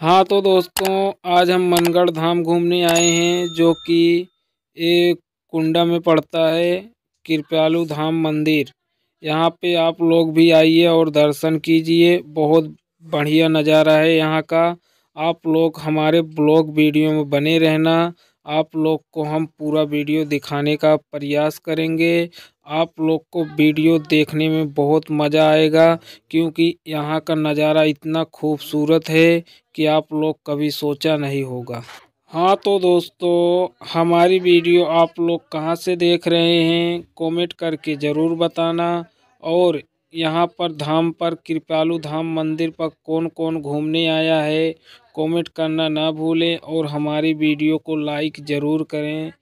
हाँ तो दोस्तों आज हम मनगढ़ धाम घूमने आए हैं जो कि एक कुंडा में पड़ता है कृपयालु धाम मंदिर यहाँ पे आप लोग भी आइए और दर्शन कीजिए बहुत बढ़िया नज़ारा है यहाँ का आप लोग हमारे ब्लॉग वीडियो में बने रहना आप लोग को हम पूरा वीडियो दिखाने का प्रयास करेंगे आप लोग को वीडियो देखने में बहुत मज़ा आएगा क्योंकि यहाँ का नज़ारा इतना खूबसूरत है कि आप लोग कभी सोचा नहीं होगा हाँ तो दोस्तों हमारी वीडियो आप लोग कहाँ से देख रहे हैं कमेंट करके ज़रूर बताना और यहाँ पर धाम पर कृपालु धाम मंदिर पर कौन कौन घूमने आया है कमेंट करना ना भूलें और हमारी वीडियो को लाइक ज़रूर करें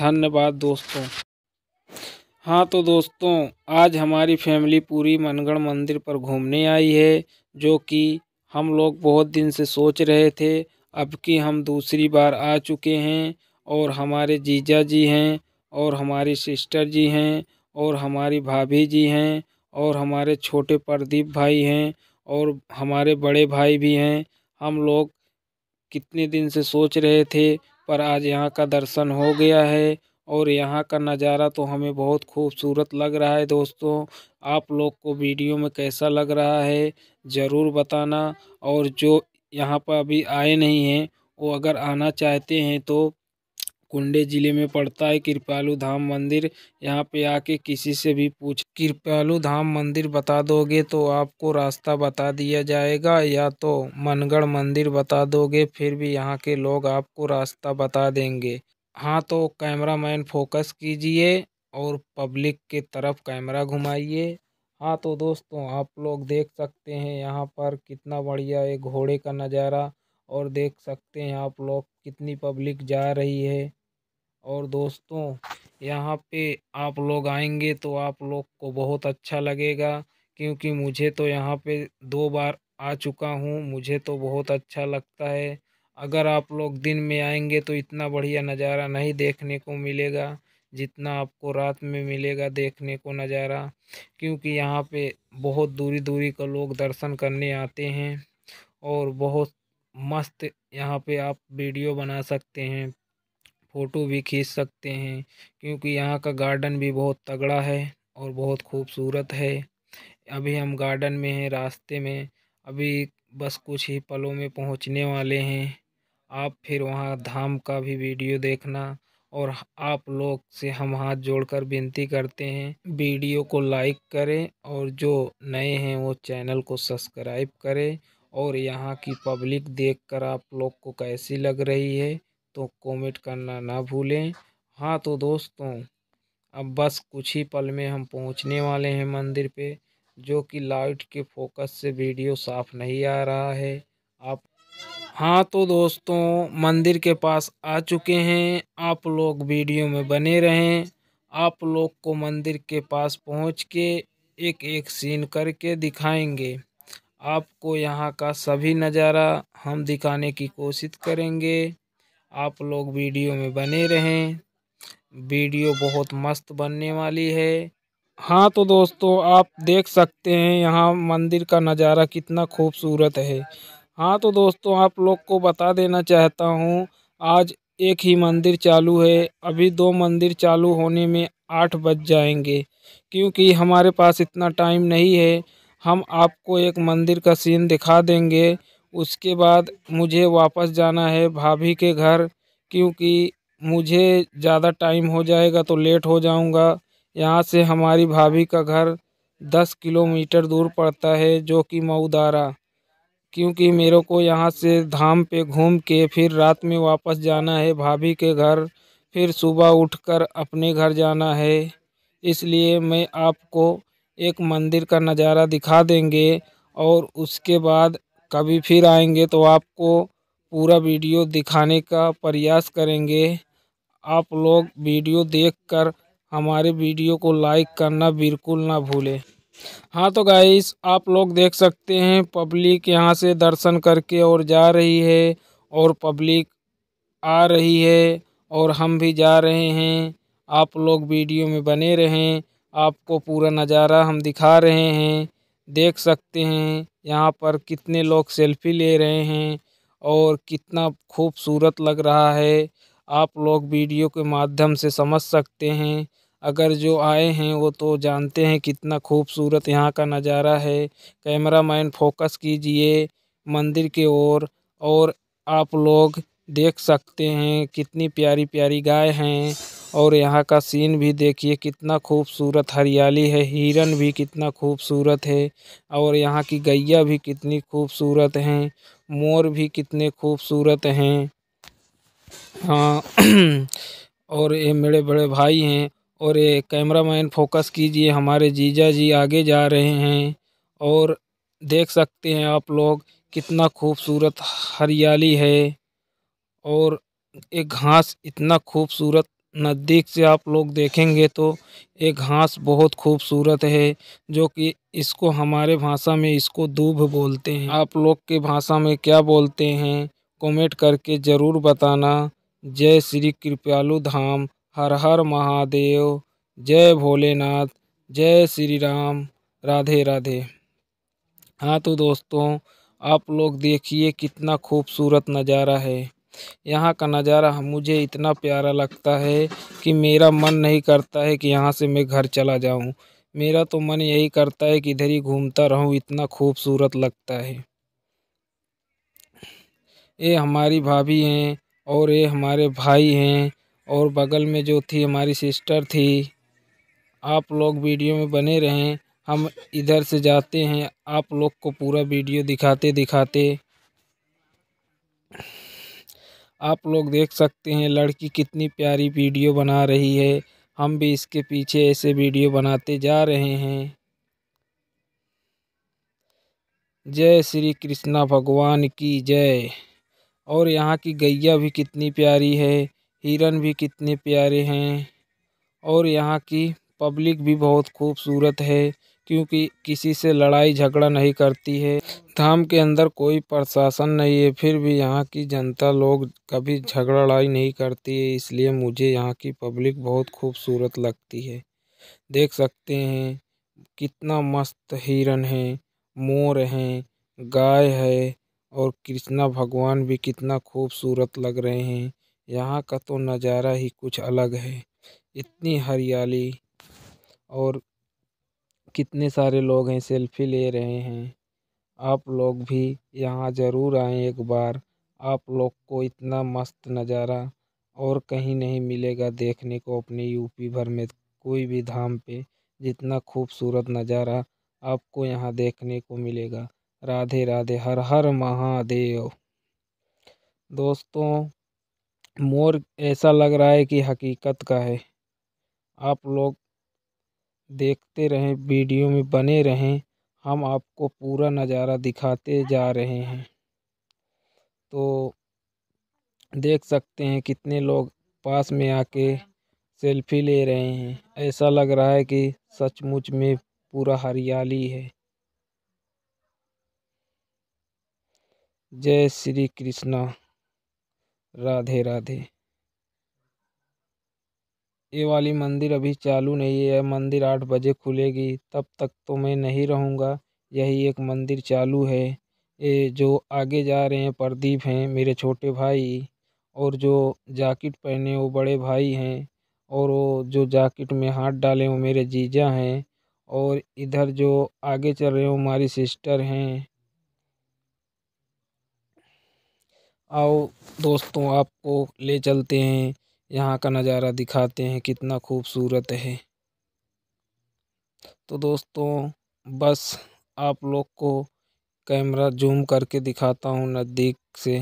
धन्यवाद दोस्तों हाँ तो दोस्तों आज हमारी फैमिली पूरी मनगढ़ मंदिर पर घूमने आई है जो कि हम लोग बहुत दिन से सोच रहे थे अब कि हम दूसरी बार आ चुके हैं और हमारे जीजा जी हैं और हमारी सिस्टर जी हैं और हमारी भाभी जी हैं और हमारे छोटे प्रदीप भाई हैं और हमारे बड़े भाई भी हैं हम लोग कितने दिन से सोच रहे थे पर आज यहाँ का दर्शन हो गया है और यहाँ का नज़ारा तो हमें बहुत खूबसूरत लग रहा है दोस्तों आप लोग को वीडियो में कैसा लग रहा है ज़रूर बताना और जो यहाँ पर अभी आए नहीं हैं वो अगर आना चाहते हैं तो कुंडे जिले में पड़ता है कृपालू धाम मंदिर यहाँ पे आके किसी से भी पूछ कृपालू धाम मंदिर बता दोगे तो आपको रास्ता बता दिया जाएगा या तो मनगढ़ मंदिर बता दोगे फिर भी यहाँ के लोग आपको रास्ता बता देंगे हाँ तो कैमरा मैन फोकस कीजिए और पब्लिक के तरफ कैमरा घुमाइए हाँ तो दोस्तों आप लोग देख सकते हैं यहाँ पर कितना बढ़िया एक घोड़े का नज़ारा और देख सकते हैं आप लोग कितनी पब्लिक जा रही है और दोस्तों यहाँ पे आप लोग आएंगे तो आप लोग को बहुत अच्छा लगेगा क्योंकि मुझे तो यहाँ पे दो बार आ चुका हूँ मुझे तो बहुत अच्छा लगता है अगर आप लोग दिन में आएंगे तो इतना बढ़िया नज़ारा नहीं देखने को मिलेगा जितना आपको रात में मिलेगा देखने को नज़ारा क्योंकि यहाँ पे बहुत दूरी दूरी का लोग दर्शन करने आते हैं और बहुत मस्त यहाँ पे आप वीडियो बना सकते हैं फ़ोटो भी खींच सकते हैं क्योंकि यहाँ का गार्डन भी बहुत तगड़ा है और बहुत खूबसूरत है अभी हम गार्डन में हैं रास्ते में अभी बस कुछ ही पलों में पहुँचने वाले हैं आप फिर वहाँ धाम का भी वीडियो देखना और आप लोग से हम हाथ जोड़कर विनती करते हैं वीडियो को लाइक करें और जो नए हैं वो चैनल को सब्सक्राइब करें और यहाँ की पब्लिक देखकर आप लोग को कैसी लग रही है तो कमेंट करना ना भूलें हाँ तो दोस्तों अब बस कुछ ही पल में हम पहुंचने वाले हैं मंदिर पे जो कि लाइट के फोकस से वीडियो साफ नहीं आ रहा है आप हाँ तो दोस्तों मंदिर के पास आ चुके हैं आप लोग वीडियो में बने रहें आप लोग को मंदिर के पास पहुंच के एक एक सीन करके दिखाएंगे आपको यहाँ का सभी नज़ारा हम दिखाने की कोशिश करेंगे आप लोग वीडियो में बने रहें वीडियो बहुत मस्त बनने वाली है हाँ तो दोस्तों आप देख सकते हैं यहाँ मंदिर का नज़ारा कितना खूबसूरत है हाँ तो दोस्तों आप लोग को बता देना चाहता हूँ आज एक ही मंदिर चालू है अभी दो मंदिर चालू होने में आठ बज जाएंगे क्योंकि हमारे पास इतना टाइम नहीं है हम आपको एक मंदिर का सीन दिखा देंगे उसके बाद मुझे वापस जाना है भाभी के घर क्योंकि मुझे ज़्यादा टाइम हो जाएगा तो लेट हो जाऊंगा यहाँ से हमारी भाभी का घर दस किलोमीटर दूर पड़ता है जो कि मऊदारा क्योंकि मेरे को यहाँ से धाम पे घूम के फिर रात में वापस जाना है भाभी के घर फिर सुबह उठकर अपने घर जाना है इसलिए मैं आपको एक मंदिर का नज़ारा दिखा देंगे और उसके बाद कभी फिर आएंगे तो आपको पूरा वीडियो दिखाने का प्रयास करेंगे आप लोग वीडियो देखकर हमारे वीडियो को लाइक करना बिल्कुल ना भूलें हाँ तो गाइस आप लोग देख सकते हैं पब्लिक यहाँ से दर्शन करके और जा रही है और पब्लिक आ रही है और हम भी जा रहे हैं आप लोग वीडियो में बने रहें आपको पूरा नज़ारा हम दिखा रहे हैं देख सकते हैं यहाँ पर कितने लोग सेल्फी ले रहे हैं और कितना खूबसूरत लग रहा है आप लोग वीडियो के माध्यम से समझ सकते हैं अगर जो आए हैं वो तो जानते हैं कितना खूबसूरत यहाँ का नज़ारा है कैमरामैन फोकस कीजिए मंदिर के ओर और आप लोग देख सकते हैं कितनी प्यारी प्यारी गाय हैं और यहाँ का सीन भी देखिए कितना खूबसूरत हरियाली है हिरन भी कितना खूबसूरत है और यहाँ की गैया भी कितनी खूबसूरत हैं मोर भी कितने खूबसूरत हैं हाँ और ये मेरे बड़े भाई हैं और ये कैमरा मैन फोकस कीजिए हमारे जीजा जी आगे जा रहे हैं और देख सकते हैं आप लोग कितना खूबसूरत हरियाली है और एक घास इतना खूबसूरत नज़दीक से आप लोग देखेंगे तो ये घास बहुत खूबसूरत है जो कि इसको हमारे भाषा में इसको दूब बोलते हैं आप लोग के भाषा में क्या बोलते हैं कमेंट करके ज़रूर बताना जय श्री कृपयालु धाम हर हर महादेव जय भोलेनाथ जय श्री राम राधे राधे हाँ तो दोस्तों आप लोग देखिए कितना खूबसूरत नज़ारा है यहाँ का नज़ारा मुझे इतना प्यारा लगता है कि मेरा मन नहीं करता है कि यहाँ से मैं घर चला जाऊँ मेरा तो मन यही करता है कि इधर ही घूमता रहूँ इतना खूबसूरत लगता है ये हमारी भाभी हैं और ये हमारे भाई हैं और बगल में जो थी हमारी सिस्टर थी आप लोग वीडियो में बने रहें हम इधर से जाते हैं आप लोग को पूरा वीडियो दिखाते दिखाते आप लोग देख सकते हैं लड़की कितनी प्यारी वीडियो बना रही है हम भी इसके पीछे ऐसे वीडियो बनाते जा रहे हैं जय श्री कृष्णा भगवान की जय और यहाँ की गैया भी कितनी प्यारी है हिरन भी कितने प्यारे हैं और यहाँ की पब्लिक भी बहुत खूबसूरत है क्योंकि किसी से लड़ाई झगड़ा नहीं करती है धाम के अंदर कोई प्रशासन नहीं है फिर भी यहाँ की जनता लोग कभी झगड़ा लड़ाई नहीं करती है इसलिए मुझे यहाँ की पब्लिक बहुत खूबसूरत लगती है देख सकते हैं कितना मस्त हिरन है मोर हैं गाय है और कृष्णा भगवान भी कितना खूबसूरत लग रहे हैं यहाँ का तो नज़ारा ही कुछ अलग है इतनी हरियाली और कितने सारे लोग हैं सेल्फी ले रहे हैं आप लोग भी यहाँ ज़रूर आएँ एक बार आप लोग को इतना मस्त नज़ारा और कहीं नहीं मिलेगा देखने को अपने यूपी भर में कोई भी धाम पे जितना खूबसूरत नज़ारा आपको यहाँ देखने को मिलेगा राधे राधे हर हर महादेव दोस्तों मोर ऐसा लग रहा है कि हकीकत का है आप लोग देखते रहें वीडियो में बने रहें हम आपको पूरा नज़ारा दिखाते जा रहे हैं तो देख सकते हैं कितने लोग पास में आके सेल्फी ले रहे हैं ऐसा लग रहा है कि सचमुच में पूरा हरियाली है जय श्री कृष्णा राधे राधे ये वाली मंदिर अभी चालू नहीं है मंदिर आठ बजे खुलेगी तब तक तो मैं नहीं रहूँगा यही एक मंदिर चालू है ये जो आगे जा रहे हैं प्रदीप हैं मेरे छोटे भाई और जो जाकिट पहने वो बड़े भाई हैं और वो जो जाकिट में हाथ डाले वो मेरे जीजा हैं और इधर जो आगे चल रहे हैं वो हमारी सिस्टर हैं आओ दोस्तों आपको ले चलते हैं यहाँ का नज़ारा दिखाते हैं कितना खूबसूरत है तो दोस्तों बस आप लोग को कैमरा जूम करके दिखाता हूँ नज़दीक से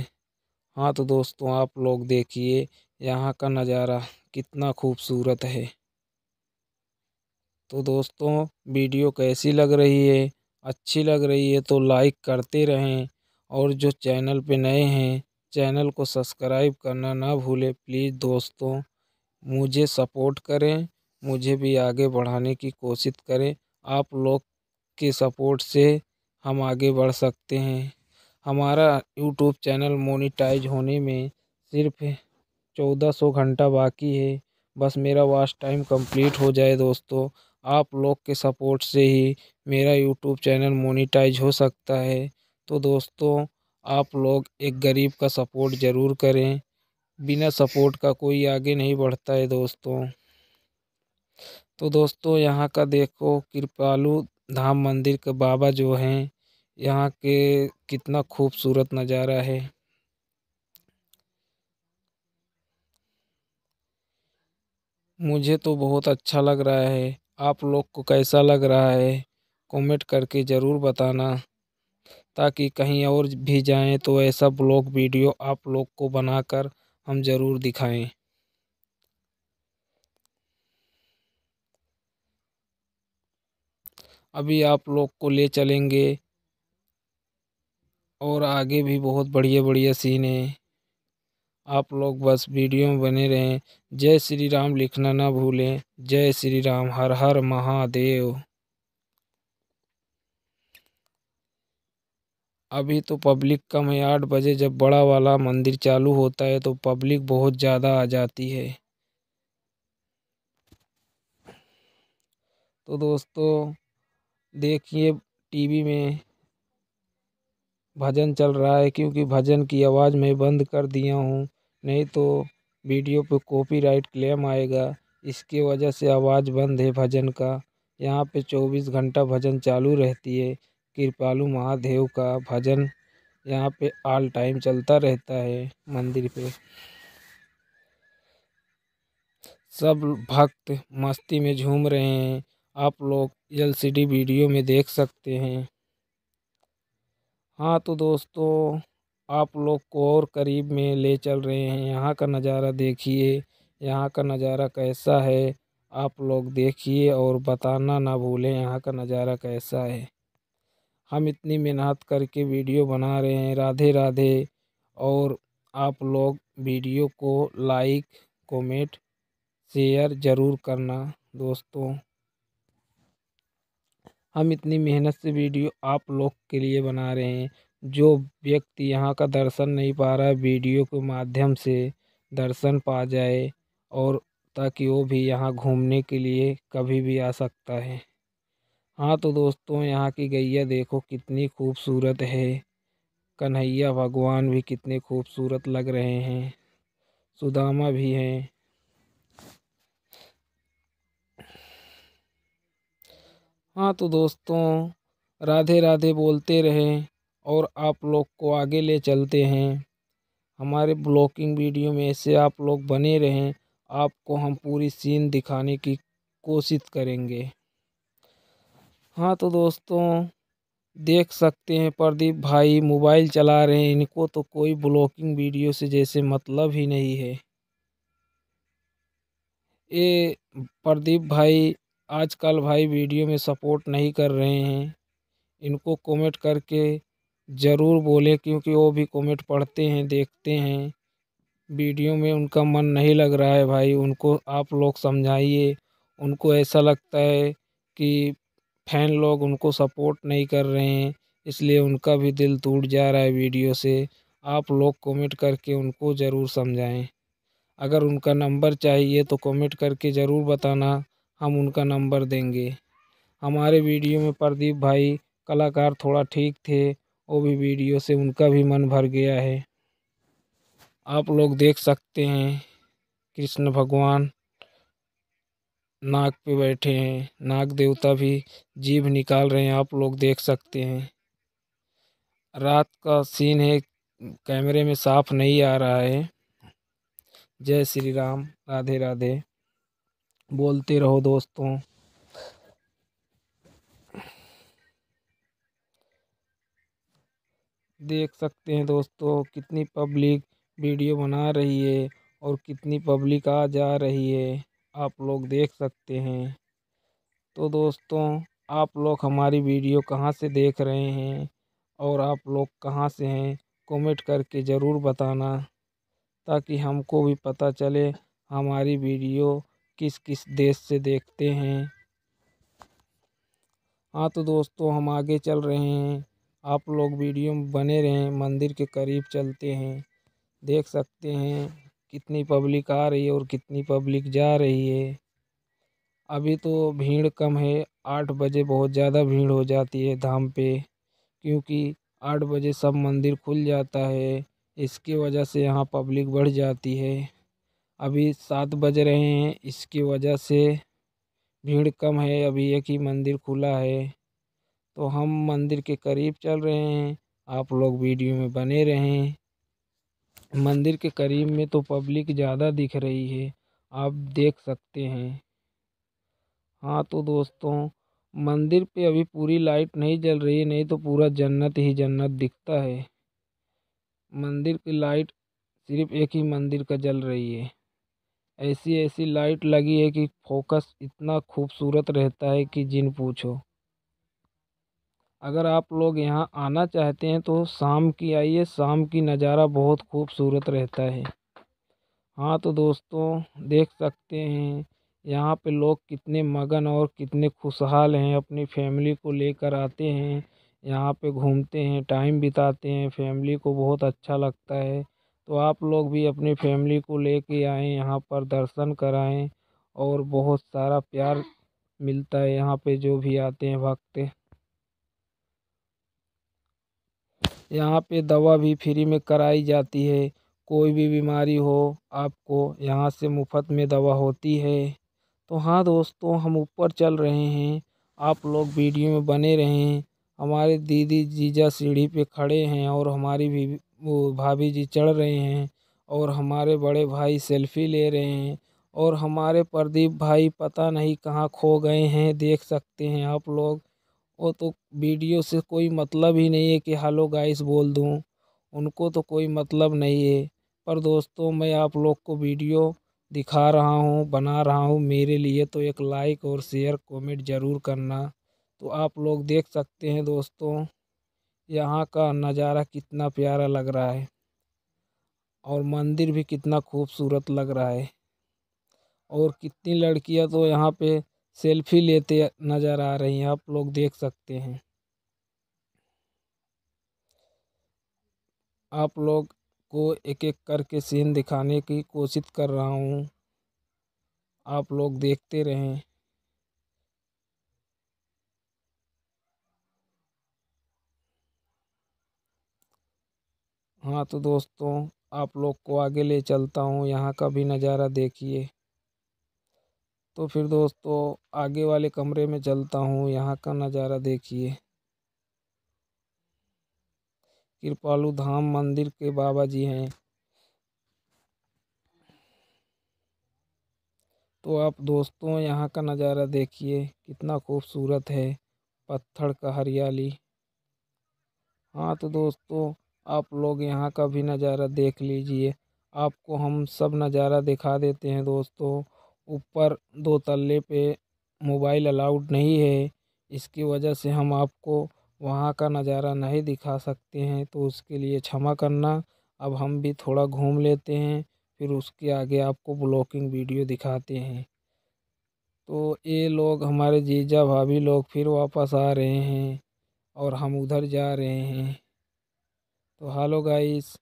हाँ तो दोस्तों आप लोग देखिए यहाँ का नज़ारा कितना खूबसूरत है तो दोस्तों वीडियो कैसी लग रही है अच्छी लग रही है तो लाइक करते रहें और जो चैनल पे नए हैं चैनल को सब्सक्राइब करना ना भूलें प्लीज़ दोस्तों मुझे सपोर्ट करें मुझे भी आगे बढ़ाने की कोशिश करें आप लोग के सपोर्ट से हम आगे बढ़ सकते हैं हमारा यूट्यूब चैनल मोनिटाइज होने में सिर्फ चौदह सौ घंटा बाकी है बस मेरा वॉच टाइम कंप्लीट हो जाए दोस्तों आप लोग के सपोर्ट से ही मेरा यूट्यूब चैनल मोनिटाइज हो सकता है तो दोस्तों आप लोग एक गरीब का सपोर्ट ज़रूर करें बिना सपोर्ट का कोई आगे नहीं बढ़ता है दोस्तों तो दोस्तों यहाँ का देखो कृपालू धाम मंदिर के बाबा जो हैं यहाँ के कितना खूबसूरत नज़ारा है मुझे तो बहुत अच्छा लग रहा है आप लोग को कैसा लग रहा है कमेंट करके ज़रूर बताना ताकि कहीं और भी जाएँ तो ऐसा ब्लॉग वीडियो आप लोग को बनाकर हम ज़रूर दिखाएँ अभी आप लोग को ले चलेंगे और आगे भी बहुत बढ़िया बढ़िया सीन है आप लोग बस वीडियो में बने रहें जय श्री राम लिखना ना भूलें जय श्री राम हर हर महादेव अभी तो पब्लिक कम है आठ बजे जब बड़ा वाला मंदिर चालू होता है तो पब्लिक बहुत ज़्यादा आ जाती है तो दोस्तों देखिए टीवी में भजन चल रहा है क्योंकि भजन की आवाज़ मैं बंद कर दिया हूँ नहीं तो वीडियो पे कॉपीराइट क्लेम आएगा इसके वजह से आवाज़ बंद है भजन का यहाँ पे 24 घंटा भजन चालू रहती है कृपालु महादेव का भजन यहाँ पे ऑल टाइम चलता रहता है मंदिर पे सब भक्त मस्ती में झूम रहे हैं आप लोग एलसीडी वीडियो में देख सकते हैं हाँ तो दोस्तों आप लोग को और करीब में ले चल रहे हैं यहाँ का नज़ारा देखिए यहाँ का नज़ारा कैसा है आप लोग देखिए और बताना ना भूलें यहाँ का नज़ारा कैसा है हम इतनी मेहनत करके वीडियो बना रहे हैं राधे राधे और आप लोग वीडियो को लाइक कमेंट शेयर ज़रूर करना दोस्तों हम इतनी मेहनत से वीडियो आप लोग के लिए बना रहे हैं जो व्यक्ति यहाँ का दर्शन नहीं पा रहा है वीडियो के माध्यम से दर्शन पा जाए और ताकि वो भी यहाँ घूमने के लिए कभी भी आ सकता है हाँ तो दोस्तों यहाँ की गैया देखो कितनी खूबसूरत है कन्हैया भगवान भी कितने खूबसूरत लग रहे हैं सुदामा भी हैं हाँ तो दोस्तों राधे राधे बोलते रहें और आप लोग को आगे ले चलते हैं हमारे ब्लॉकिंग वीडियो में ऐसे आप लोग बने रहें आपको हम पूरी सीन दिखाने की कोशिश करेंगे हाँ तो दोस्तों देख सकते हैं प्रदीप भाई मोबाइल चला रहे हैं इनको तो कोई ब्लॉकिंग वीडियो से जैसे मतलब ही नहीं है ये प्रदीप भाई आजकल भाई वीडियो में सपोर्ट नहीं कर रहे हैं इनको कमेंट करके ज़रूर बोलें क्योंकि वो भी कमेंट पढ़ते हैं देखते हैं वीडियो में उनका मन नहीं लग रहा है भाई उनको आप लोग समझाइए उनको ऐसा लगता है कि फैन लोग उनको सपोर्ट नहीं कर रहे हैं इसलिए उनका भी दिल टूट जा रहा है वीडियो से आप लोग कमेंट करके उनको ज़रूर समझाएं अगर उनका नंबर चाहिए तो कमेंट करके ज़रूर बताना हम उनका नंबर देंगे हमारे वीडियो में प्रदीप भाई कलाकार थोड़ा ठीक थे वो भी वीडियो से उनका भी मन भर गया है आप लोग देख सकते हैं कृष्ण भगवान नाग पे बैठे हैं नाग देवता भी जीभ निकाल रहे हैं आप लोग देख सकते हैं रात का सीन है कैमरे में साफ नहीं आ रहा है जय श्री राम राधे राधे बोलते रहो दोस्तों देख सकते हैं दोस्तों कितनी पब्लिक वीडियो बना रही है और कितनी पब्लिक आ जा रही है आप लोग देख सकते हैं तो दोस्तों आप लोग हमारी वीडियो कहाँ से देख रहे हैं और आप लोग कहाँ से हैं कमेंट करके ज़रूर बताना ताकि हमको भी पता चले हमारी वीडियो किस किस देश से देखते हैं हाँ तो दोस्तों हम आगे चल रहे हैं आप लोग वीडियो बने रहें मंदिर के करीब चलते हैं देख सकते हैं कितनी पब्लिक आ रही है और कितनी पब्लिक जा रही है अभी तो भीड़ कम है आठ बजे बहुत ज़्यादा भीड़ हो जाती है धाम पे क्योंकि आठ बजे सब मंदिर खुल जाता है इसकी वजह से यहाँ पब्लिक बढ़ जाती है अभी सात बज रहे हैं इसकी वजह से भीड़ कम है अभी एक ही मंदिर खुला है तो हम मंदिर के करीब चल रहे हैं आप लोग वीडियो में बने रहें मंदिर के करीब में तो पब्लिक ज्यादा दिख रही है आप देख सकते हैं हाँ तो दोस्तों मंदिर पे अभी पूरी लाइट नहीं जल रही है नहीं तो पूरा जन्नत ही जन्नत दिखता है मंदिर की लाइट सिर्फ एक ही मंदिर का जल रही है ऐसी ऐसी लाइट लगी है कि फोकस इतना खूबसूरत रहता है कि जिन पूछो अगर आप लोग यहाँ आना चाहते हैं तो शाम की आइए शाम की नज़ारा बहुत खूबसूरत रहता है हाँ तो दोस्तों देख सकते हैं यहाँ पे लोग कितने मगन और कितने खुशहाल हैं अपनी फैमिली को लेकर आते हैं यहाँ पे घूमते हैं टाइम बिताते हैं फैमिली को बहुत अच्छा लगता है तो आप लोग भी अपनी फैमिली को ले कर आएँ यहाँ पर दर्शन कराएँ और बहुत सारा प्यार मिलता है यहाँ पे जो भी आते हैं भक्त यहाँ पे दवा भी फ्री में कराई जाती है कोई भी बीमारी हो आपको यहाँ से मुफ़्त में दवा होती है तो हाँ दोस्तों हम ऊपर चल रहे हैं आप लोग वीडियो में बने रहें हमारे दीदी जीजा सीढ़ी पे खड़े हैं और हमारी भी भाभी जी चढ़ रहे हैं और हमारे बड़े भाई सेल्फी ले रहे हैं और हमारे प्रदीप भाई पता नहीं कहाँ खो गए हैं देख सकते हैं आप लोग वो तो वीडियो से कोई मतलब ही नहीं है कि हेलो गाइस बोल दूँ उनको तो कोई मतलब नहीं है पर दोस्तों मैं आप लोग को वीडियो दिखा रहा हूँ बना रहा हूँ मेरे लिए तो एक लाइक और शेयर कमेंट ज़रूर करना तो आप लोग देख सकते हैं दोस्तों यहाँ का नज़ारा कितना प्यारा लग रहा है और मंदिर भी कितना खूबसूरत लग रहा है और कितनी लड़कियाँ तो यहाँ पर सेल्फी लेते नजर आ रही हैं आप लोग देख सकते हैं आप लोग को एक एक करके सीन दिखाने की कोशिश कर रहा हूँ आप लोग देखते रहें हाँ तो दोस्तों आप लोग को आगे ले चलता हूँ यहाँ का भी नज़ारा देखिए तो फिर दोस्तों आगे वाले कमरे में चलता हूँ यहाँ का नज़ारा देखिए कृपालू धाम मंदिर के बाबा जी हैं तो आप दोस्तों यहाँ का नज़ारा देखिए कितना खूबसूरत है पत्थर का हरियाली हाँ तो दोस्तों आप लोग यहाँ का भी नज़ारा देख लीजिए आपको हम सब नज़ारा दिखा देते हैं दोस्तों ऊपर दो तल्ले पे मोबाइल अलाउड नहीं है इसकी वजह से हम आपको वहाँ का नज़ारा नहीं दिखा सकते हैं तो उसके लिए क्षमा करना अब हम भी थोड़ा घूम लेते हैं फिर उसके आगे आपको ब्लॉकिंग वीडियो दिखाते हैं तो ये लोग हमारे जीजा भाभी लोग फिर वापस आ रहे हैं और हम उधर जा रहे हैं तो हेलो गाइस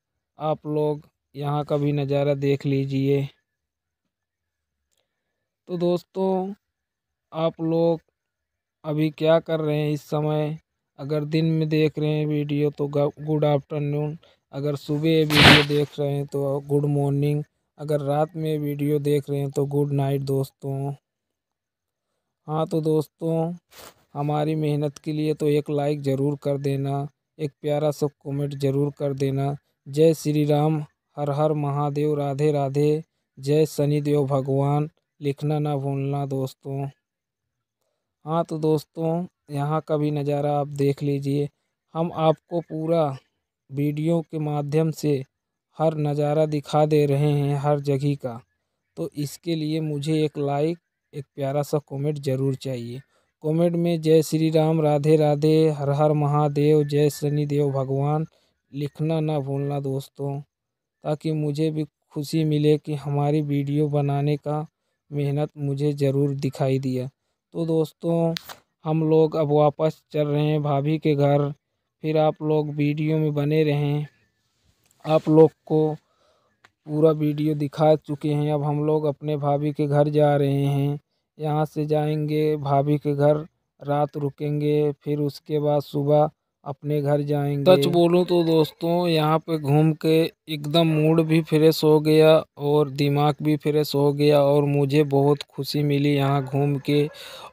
आप लोग यहाँ का भी नज़ारा देख लीजिए तो दोस्तों आप लोग अभी क्या कर रहे हैं इस समय अगर दिन में देख रहे हैं वीडियो तो गुड आफ्टरनून अगर सुबह वीडियो देख रहे हैं तो गुड मॉर्निंग अगर रात में वीडियो देख रहे हैं तो गुड नाइट दोस्तों हाँ तो दोस्तों हमारी मेहनत के लिए तो एक लाइक ज़रूर कर देना एक प्यारा सा कमेंट ज़रूर कर देना जय श्री राम हर हर महादेव राधे राधे जय शनिदेव भगवान लिखना ना भूलना दोस्तों हाँ तो दोस्तों यहाँ का भी नज़ारा आप देख लीजिए हम आपको पूरा वीडियो के माध्यम से हर नज़ारा दिखा दे रहे हैं हर जगह का तो इसके लिए मुझे एक लाइक एक प्यारा सा कमेंट ज़रूर चाहिए कमेंट में जय श्री राम राधे राधे हर हर महादेव जय शनि देव भगवान लिखना ना भूलना दोस्तों ताकि मुझे भी खुशी मिले कि हमारी वीडियो बनाने का मेहनत मुझे ज़रूर दिखाई दिया तो दोस्तों हम लोग अब वापस चल रहे हैं भाभी के घर फिर आप लोग वीडियो में बने रहें आप लोग को पूरा वीडियो दिखा चुके हैं अब हम लोग अपने भाभी के घर जा रहे हैं यहाँ से जाएंगे भाभी के घर रात रुकेंगे फिर उसके बाद सुबह अपने घर जाएंगे सच बोलूँ तो दोस्तों यहाँ पे घूम के एकदम मूड भी फ्रेश हो गया और दिमाग भी फ्रेश हो गया और मुझे बहुत खुशी मिली यहाँ घूम के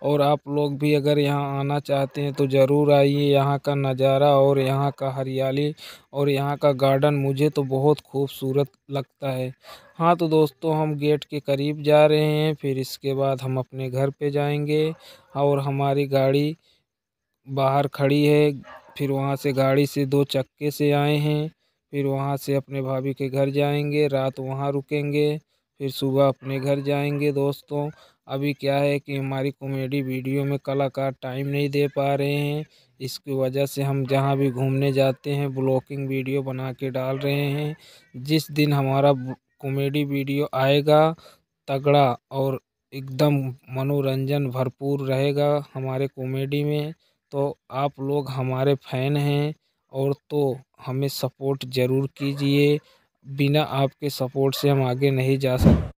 और आप लोग भी अगर यहाँ आना चाहते हैं तो ज़रूर आइए यहाँ का नज़ारा और यहाँ का हरियाली और यहाँ का गार्डन मुझे तो बहुत खूबसूरत लगता है हाँ तो दोस्तों हम गेट के करीब जा रहे हैं फिर इसके बाद हम अपने घर पर जाएँगे और हमारी गाड़ी बाहर खड़ी है फिर वहाँ से गाड़ी से दो चक्के से आए हैं फिर वहाँ से अपने भाभी के घर जाएंगे रात वहाँ रुकेंगे फिर सुबह अपने घर जाएंगे दोस्तों अभी क्या है कि हमारी कॉमेडी वीडियो में कलाकार टाइम नहीं दे पा रहे हैं इसकी वजह से हम जहाँ भी घूमने जाते हैं ब्लॉकिंग वीडियो बना के डाल रहे हैं जिस दिन हमारा कॉमेडी वीडियो आएगा तगड़ा और एकदम मनोरंजन भरपूर रहेगा हमारे कॉमेडी में तो आप लोग हमारे फैन हैं और तो हमें सपोर्ट ज़रूर कीजिए बिना आपके सपोर्ट से हम आगे नहीं जा सकते